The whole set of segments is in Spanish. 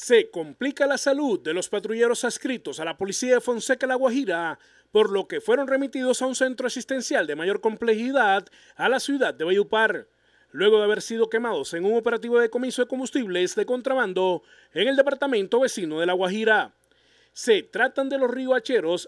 Se complica la salud de los patrulleros adscritos a la policía de Fonseca La Guajira, por lo que fueron remitidos a un centro asistencial de mayor complejidad a la ciudad de Bayupar, luego de haber sido quemados en un operativo de comiso de combustibles de contrabando en el departamento vecino de La Guajira. Se tratan de los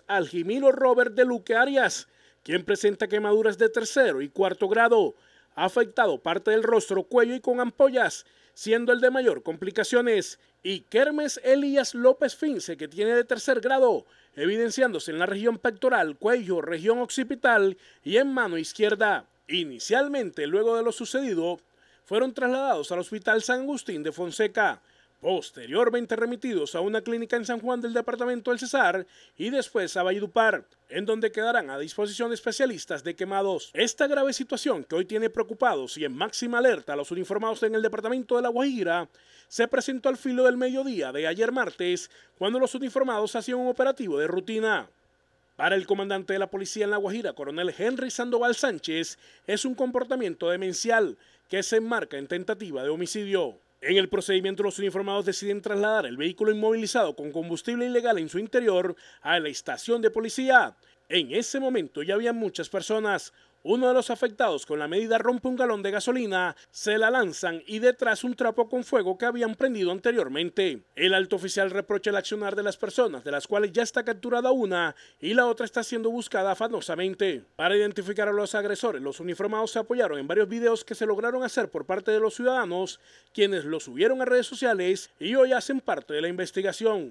al Aljimiro Robert de Luque Arias, quien presenta quemaduras de tercero y cuarto grado, ha afectado parte del rostro, cuello y con ampollas, siendo el de mayor complicaciones, y Kermes Elías López Fince, que tiene de tercer grado, evidenciándose en la región pectoral, cuello, región occipital y en mano izquierda. Inicialmente, luego de lo sucedido, fueron trasladados al Hospital San Agustín de Fonseca, posteriormente remitidos a una clínica en San Juan del departamento del Cesar y después a Valledupar, en donde quedarán a disposición especialistas de quemados. Esta grave situación que hoy tiene preocupados y en máxima alerta a los uniformados en el departamento de La Guajira se presentó al filo del mediodía de ayer martes, cuando los uniformados hacían un operativo de rutina. Para el comandante de la policía en La Guajira, coronel Henry Sandoval Sánchez, es un comportamiento demencial que se enmarca en tentativa de homicidio. En el procedimiento, los uniformados deciden trasladar el vehículo inmovilizado con combustible ilegal en su interior a la estación de policía. En ese momento ya había muchas personas, uno de los afectados con la medida rompe un galón de gasolina, se la lanzan y detrás un trapo con fuego que habían prendido anteriormente. El alto oficial reprocha el accionar de las personas, de las cuales ya está capturada una y la otra está siendo buscada afanosamente. Para identificar a los agresores, los uniformados se apoyaron en varios videos que se lograron hacer por parte de los ciudadanos, quienes los subieron a redes sociales y hoy hacen parte de la investigación.